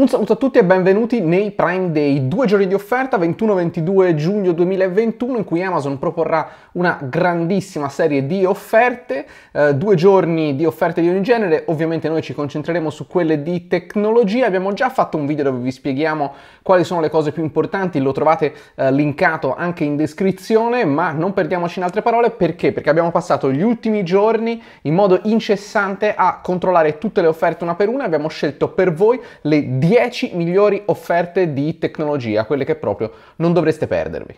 Un saluto a tutti e benvenuti nei Prime Day, due giorni di offerta, 21-22 giugno 2021, in cui Amazon proporrà una grandissima serie di offerte, eh, due giorni di offerte di ogni genere, ovviamente noi ci concentreremo su quelle di tecnologia, abbiamo già fatto un video dove vi spieghiamo quali sono le cose più importanti, lo trovate eh, linkato anche in descrizione, ma non perdiamoci in altre parole perché? Perché abbiamo passato gli ultimi giorni in modo incessante a controllare tutte le offerte una per una, abbiamo scelto per voi le 10 10 migliori offerte di tecnologia, quelle che proprio non dovreste perdervi.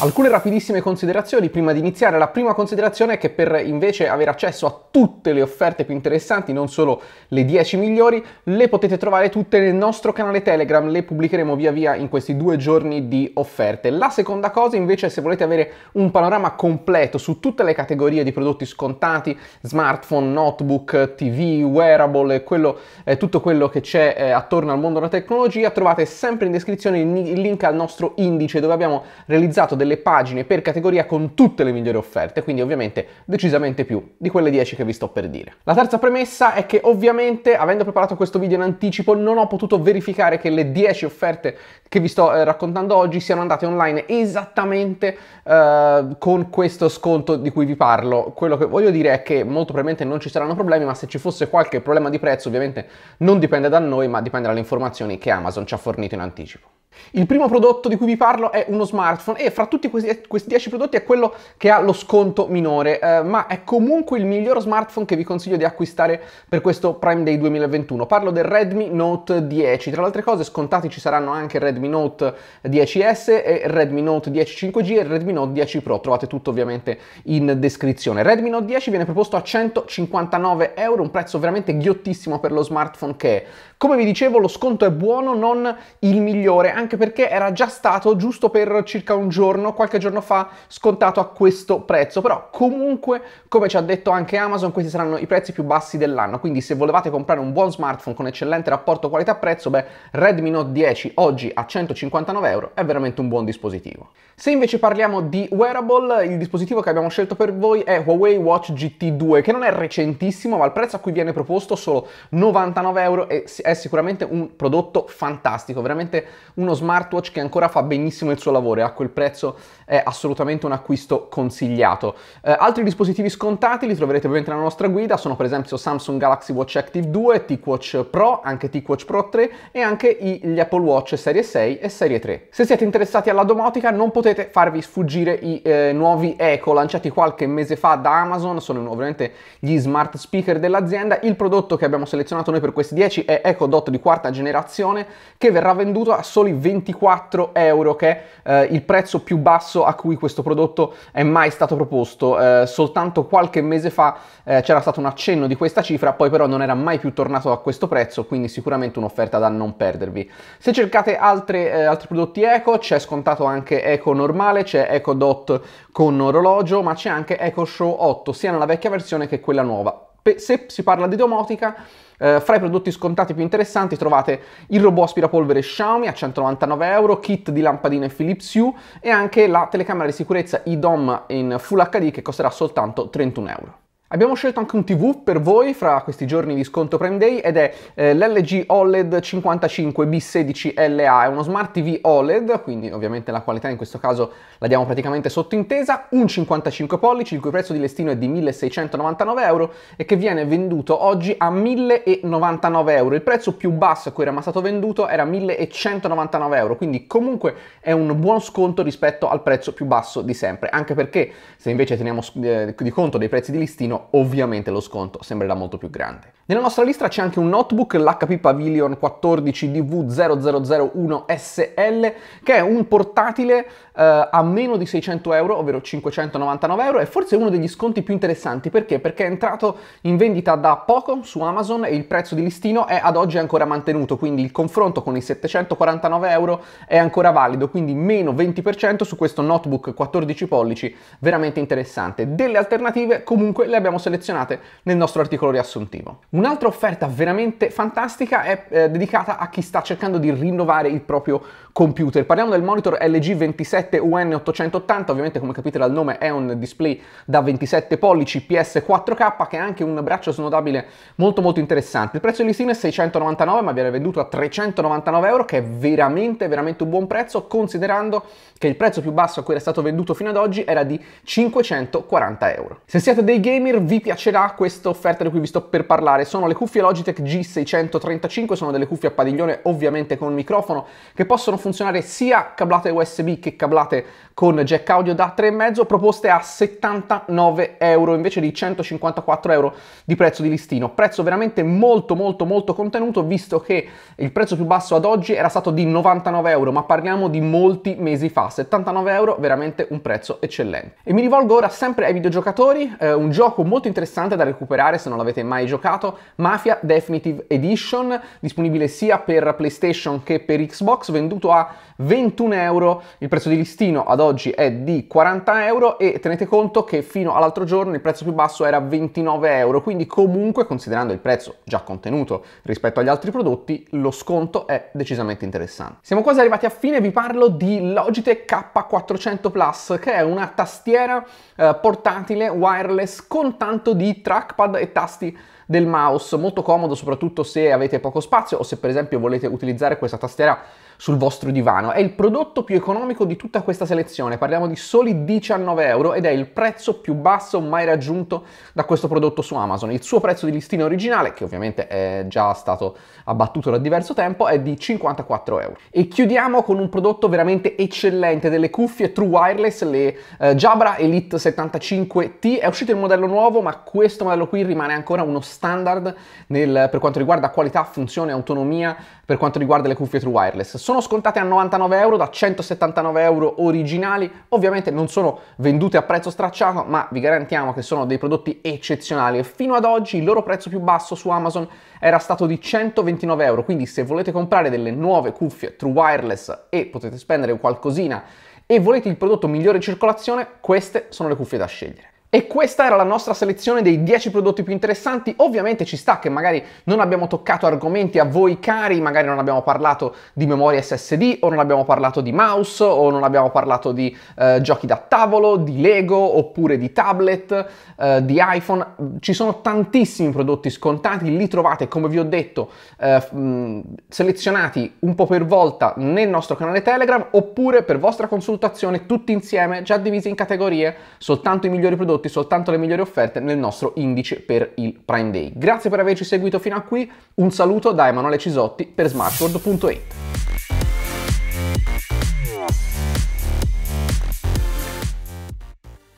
Alcune rapidissime considerazioni prima di iniziare. La prima considerazione è che per invece avere accesso a tutte le offerte più interessanti, non solo le 10 migliori, le potete trovare tutte nel nostro canale Telegram, le pubblicheremo via via in questi due giorni di offerte. La seconda cosa invece se volete avere un panorama completo su tutte le categorie di prodotti scontati, smartphone, notebook, TV, wearable, quello, eh, tutto quello che c'è eh, attorno al mondo della tecnologia, trovate sempre in descrizione il link al nostro indice dove abbiamo realizzato delle delle pagine per categoria con tutte le migliori offerte, quindi ovviamente decisamente più di quelle 10 che vi sto per dire. La terza premessa è che ovviamente, avendo preparato questo video in anticipo, non ho potuto verificare che le 10 offerte che vi sto eh, raccontando oggi siano andate online esattamente eh, con questo sconto di cui vi parlo. Quello che voglio dire è che molto probabilmente non ci saranno problemi, ma se ci fosse qualche problema di prezzo, ovviamente non dipende da noi, ma dipende dalle informazioni che Amazon ci ha fornito in anticipo. Il primo prodotto di cui vi parlo è uno smartphone e fra tutti questi, 10 prodotti è quello che ha lo sconto minore, eh, ma è comunque il miglior smartphone che vi consiglio di acquistare per questo Prime Day 2021. Parlo del Redmi Note 10, tra le altre cose scontati ci saranno anche il Redmi Note 10S e il Redmi Note 10 5G e il Redmi Note 10 Pro, trovate tutto ovviamente in descrizione. Redmi Note 10 viene proposto a 159 euro, un prezzo veramente ghiottissimo per lo smartphone che è. Come vi dicevo lo sconto è buono, non il migliore, anche perché era già stato giusto per circa un giorno, qualche giorno fa, scontato a questo prezzo. Però comunque, come ci ha detto anche Amazon, questi saranno i prezzi più bassi dell'anno. Quindi se volevate comprare un buon smartphone con eccellente rapporto qualità-prezzo, beh, Redmi Note 10 oggi a 159 euro è veramente un buon dispositivo. Se invece parliamo di wearable, il dispositivo che abbiamo scelto per voi è Huawei Watch GT2, che non è recentissimo, ma il prezzo a cui viene proposto solo 99 euro e è sicuramente un prodotto fantastico, veramente una uno smartwatch che ancora fa benissimo il suo lavoro e a quel prezzo è assolutamente un acquisto consigliato. Eh, altri dispositivi scontati li troverete ovviamente nella nostra guida, sono per esempio Samsung Galaxy Watch Active 2, TicWatch Pro, anche TicWatch Pro 3 e anche gli Apple Watch Serie 6 e Serie 3. Se siete interessati alla domotica non potete farvi sfuggire i eh, nuovi Eco lanciati qualche mese fa da Amazon, sono ovviamente gli smart speaker dell'azienda. Il prodotto che abbiamo selezionato noi per questi 10 è Eco Dot di quarta generazione che verrà venduto a soli 24 euro, che è eh, il prezzo più basso a cui questo prodotto è mai stato proposto. Eh, soltanto qualche mese fa eh, c'era stato un accenno di questa cifra, poi però non era mai più tornato a questo prezzo, quindi sicuramente un'offerta da non perdervi. Se cercate altre, eh, altri prodotti eco, c'è scontato anche eco normale, c'è eco dot con orologio, ma c'è anche eco show 8, sia nella vecchia versione che quella nuova se si parla di domotica, eh, fra i prodotti scontati più interessanti trovate il robot aspirapolvere Xiaomi a 199 euro, kit di lampadine Philips Hue e anche la telecamera di sicurezza IDOM in Full HD che costerà soltanto 31 euro. Abbiamo scelto anche un TV per voi fra questi giorni di sconto Prime Day ed è eh, l'LG OLED 55B16LA, è uno smart TV OLED, quindi ovviamente la qualità in questo caso la diamo praticamente sottointesa, un 55 pollici il cui prezzo di listino è di 1699 euro e che viene venduto oggi a 1099 euro, il prezzo più basso a cui era mai stato venduto era 1199 euro, quindi comunque è un buon sconto rispetto al prezzo più basso di sempre, anche perché se invece teniamo eh, di conto dei prezzi di listino meno, ovviamente lo sconto sembrerà molto più grande. Nella nostra lista c'è anche un notebook, l'HP Pavilion 14DV0001SL, che è un portatile eh, a meno di 600 euro, ovvero 599 euro, è forse uno degli sconti più interessanti. Perché? Perché è entrato in vendita da poco su Amazon e il prezzo di listino è ad oggi ancora mantenuto, quindi il confronto con i 749 euro è ancora valido, quindi meno 20% su questo notebook 14 pollici, veramente interessante. Delle alternative comunque le abbiamo selezionate nel nostro articolo riassuntivo. Un'altra offerta veramente fantastica è eh, dedicata a chi sta cercando di rinnovare il proprio computer. Parliamo del monitor LG 27 UN880, ovviamente come capite dal nome è un display da 27 pollici PS4K che è anche un braccio snodabile molto molto interessante. Il prezzo di listino è 699 ma viene venduto a 399 euro che è veramente veramente un buon prezzo considerando che il prezzo più basso a cui era stato venduto fino ad oggi era di 540 euro. Se siete dei gamer vi piacerà questa offerta di cui vi sto per parlare, sono le cuffie Logitech G635, sono delle cuffie a padiglione ovviamente con microfono che possono funzionare sia cablate USB che cablate parlate con jack audio da 3,5 proposte a 79 euro invece di 154 euro di prezzo di listino. Prezzo veramente molto molto molto contenuto visto che il prezzo più basso ad oggi era stato di 99 euro ma parliamo di molti mesi fa. 79 euro veramente un prezzo eccellente. E mi rivolgo ora sempre ai videogiocatori, eh, un gioco molto interessante da recuperare se non l'avete mai giocato, Mafia Definitive Edition, disponibile sia per PlayStation che per Xbox, venduto a 21 euro il prezzo di listino listino ad oggi è di 40 euro e tenete conto che fino all'altro giorno il prezzo più basso era 29 euro, quindi comunque considerando il prezzo già contenuto rispetto agli altri prodotti lo sconto è decisamente interessante. Siamo quasi arrivati a fine, vi parlo di Logitech K400 Plus che è una tastiera eh, portatile wireless con tanto di trackpad e tasti del mouse, molto comodo soprattutto se avete poco spazio o se per esempio volete utilizzare questa tastiera sul vostro divano. È il prodotto più economico di tutta questa selezione, parliamo di soli 19 euro ed è il prezzo più basso mai raggiunto da questo prodotto su Amazon. Il suo prezzo di listino originale, che ovviamente è già stato abbattuto da diverso tempo, è di 54 euro. E chiudiamo con un prodotto veramente eccellente, delle cuffie True Wireless, le eh, Jabra Elite 75T. È uscito il modello nuovo, ma questo modello qui rimane ancora uno standard nel, per quanto riguarda qualità, funzione, autonomia, per quanto riguarda le cuffie True Wireless sono scontate a 99 euro da 179 euro originali, ovviamente non sono vendute a prezzo stracciato, ma vi garantiamo che sono dei prodotti eccezionali fino ad oggi il loro prezzo più basso su Amazon era stato di 129 euro, quindi se volete comprare delle nuove cuffie true wireless e potete spendere qualcosina e volete il prodotto migliore in circolazione, queste sono le cuffie da scegliere. E questa era la nostra selezione dei 10 prodotti più interessanti. Ovviamente ci sta che magari non abbiamo toccato argomenti a voi cari, magari non abbiamo parlato di memoria SSD o non abbiamo parlato di mouse o non abbiamo parlato di eh, giochi da tavolo, di Lego oppure di tablet, eh, di iPhone. Ci sono tantissimi prodotti scontati, li trovate come vi ho detto eh, mm, selezionati un po' per volta nel nostro canale Telegram oppure per vostra consultazione tutti insieme già divisi in categorie, soltanto i migliori prodotti riprodotti soltanto le migliori offerte nel nostro indice per il Prime Day. Grazie per averci seguito fino a qui, un saluto da Emanuele Cisotti per smartword.it.